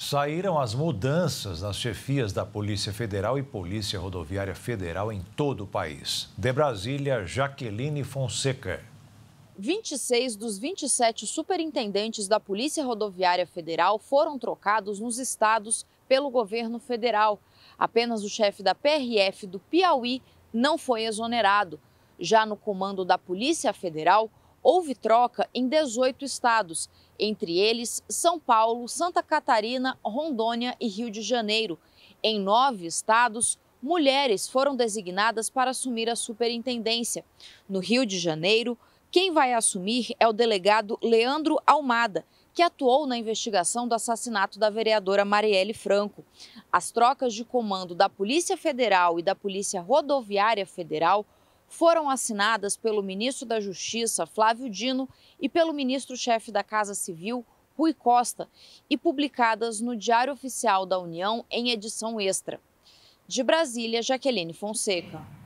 Saíram as mudanças nas chefias da Polícia Federal e Polícia Rodoviária Federal em todo o país. De Brasília, Jaqueline Fonseca. 26 dos 27 superintendentes da Polícia Rodoviária Federal foram trocados nos estados pelo governo federal. Apenas o chefe da PRF do Piauí não foi exonerado. Já no comando da Polícia Federal, houve troca em 18 estados, entre eles São Paulo, Santa Catarina, Rondônia e Rio de Janeiro. Em nove estados, mulheres foram designadas para assumir a superintendência. No Rio de Janeiro, quem vai assumir é o delegado Leandro Almada, que atuou na investigação do assassinato da vereadora Marielle Franco. As trocas de comando da Polícia Federal e da Polícia Rodoviária Federal foram assinadas pelo ministro da Justiça, Flávio Dino, e pelo ministro-chefe da Casa Civil, Rui Costa, e publicadas no Diário Oficial da União em edição extra. De Brasília, Jaqueline Fonseca.